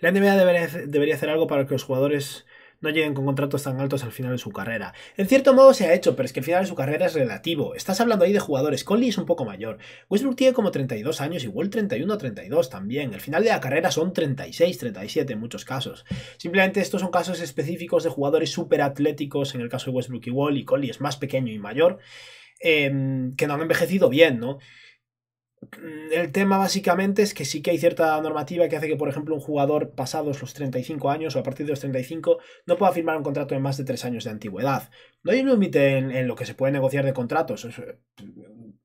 La NBA debería, hacer algo para que los jugadores no lleguen con contratos tan altos al final de su carrera. En cierto modo se ha hecho, pero es que el final de su carrera es relativo. Estás hablando ahí de jugadores. Conley es un poco mayor. Westbrook tiene como 32 años, igual 31 o 32 también. El final de la carrera son 36, 37 en muchos casos. Simplemente estos son casos específicos de jugadores súper atléticos, en el caso de Westbrook Wall y Conley es más pequeño y mayor, eh, que no han envejecido bien, ¿no? Mm, el tema básicamente es que sí que hay cierta normativa que hace que, por ejemplo, un jugador pasados los 35 años o a partir de los 35 no pueda firmar un contrato de más de 3 años de antigüedad. No hay un límite en, lo que se puede negociar de contratos.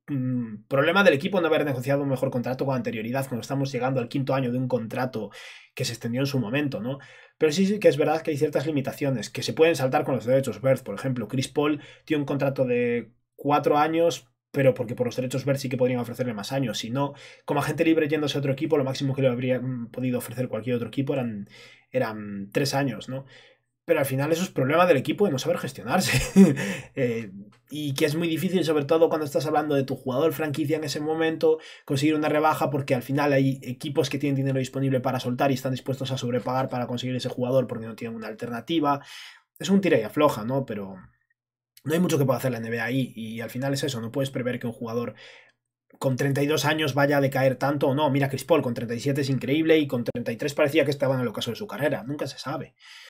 Mm, problema del equipo no haber negociado un mejor contrato con anterioridad cuando estamos llegando al quinto año de un contrato que se extendió en su momento, ¿no? Pero sí que es verdad que hay ciertas limitaciones que se pueden saltar con los derechos Birth. Por ejemplo, Chris Paul tiene un contrato de 4 años pero porque por los derechos ver sí que podrían ofrecerle más años. Si no, como agente libre yéndose a otro equipo, lo máximo que le habría mm, podido ofrecer cualquier otro equipo eran, eran tres años, ¿no? Pero al final eso es problema del equipo de no saber gestionarse. Eh, y que es muy difícil, sobre todo cuando estás hablando de tu jugador franquicia en ese momento, conseguir una rebaja porque al final hay equipos que tienen dinero disponible para soltar y están dispuestos a sobrepagar para conseguir ese jugador porque no tienen una alternativa. Es un tira y afloja, ¿no? Pero no hay mucho que pueda hacer la NBA ahí. Y al final es eso, no puedes prever que un jugador con 32 años vaya a decaer tanto o no. Mira, Chris Paul con 37 es increíble y con 33 parecía que estaba en el ocaso de su carrera. Nunca se sabe.